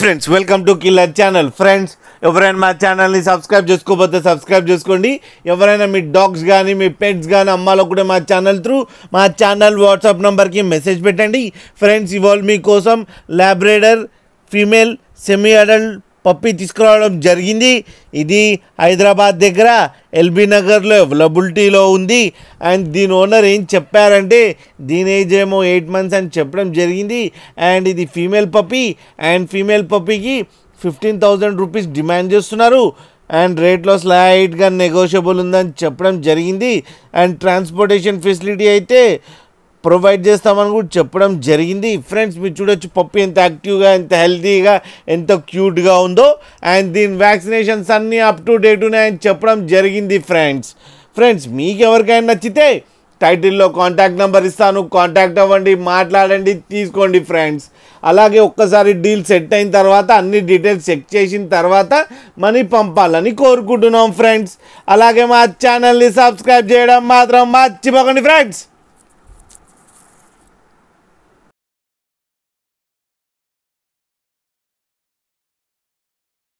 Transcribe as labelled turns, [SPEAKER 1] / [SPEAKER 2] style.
[SPEAKER 1] friends welcome to killer channel friends ఎవరైనా మా ఛానల్ని సబ్స్క్రైబ్ చేసుకోకపోతే సబ్స్క్రైబ్ చేసుకోండి ఎవరైనా మీ డాగ్స్ కానీ మీ పెట్స్ కానీ అమ్మాలో కూడా మా ఛానల్ త్రూ మా ఛానల్ వాట్సాప్ నెంబర్కి మెసేజ్ పెట్టండి ఫ్రెండ్స్ ఇవాళ మీకోసం labrador female semi adult puppy తీసుకురావడం జరిగింది ఇది హైదరాబాద్ దగ్గర ఎల్బీ నగర్లో అవైలబిలిటీలో ఉంది అండ్ దీని ఓనర్ ఏం చెప్పారంటే దీని ఏజ్ ఏమో ఎయిట్ మంత్స్ అని చెప్పడం జరిగింది అండ్ ఇది ఫీమేల్ పప్పి అండ్ ఫీమేల్ పప్పికి ఫిఫ్టీన్ థౌజండ్ రూపీస్ డిమాండ్ చేస్తున్నారు అండ్ రేట్లో స్లైట్గా నెగోషియబుల్ ఉందని చెప్పడం జరిగింది అండ్ ట్రాన్స్పోర్టేషన్ ఫెసిలిటీ అయితే ప్రొవైడ్ చేస్తామని కూడా చెప్పడం జరిగింది ఫ్రెండ్స్ మీరు చూడొచ్చు పప్పు ఎంత యాక్టివ్గా ఎంత హెల్తీగా ఎంత క్యూట్గా ఉందో అండ్ దీని వ్యాక్సినేషన్స్ అన్నీ అప్ టు డేట్ ఉన్నాయని చెప్పడం జరిగింది ఫ్రెండ్స్ ఫ్రెండ్స్ మీకు ఎవరికైనా నచ్చితే టైటిల్లో కాంటాక్ట్ నెంబర్ ఇస్తాను కాంటాక్ట్ అవ్వండి మాట్లాడండి తీసుకోండి ఫ్రెండ్స్ అలాగే ఒక్కసారి డీల్ సెట్ అయిన తర్వాత అన్ని డీటెయిల్స్ చెక్ చేసిన తర్వాత మనీ పంపాలని కోరుకుంటున్నాం ఫ్రెండ్స్ అలాగే మా ఛానల్ని సబ్స్క్రైబ్ చేయడం మాత్రం మర్చిపోకండి ఫ్రెండ్స్